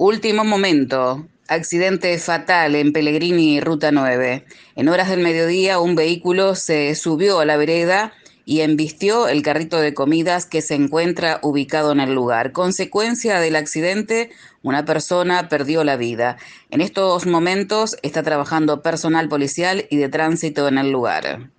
Último momento. Accidente fatal en Pellegrini, Ruta 9. En horas del mediodía, un vehículo se subió a la vereda y embistió el carrito de comidas que se encuentra ubicado en el lugar. Consecuencia del accidente, una persona perdió la vida. En estos momentos está trabajando personal policial y de tránsito en el lugar.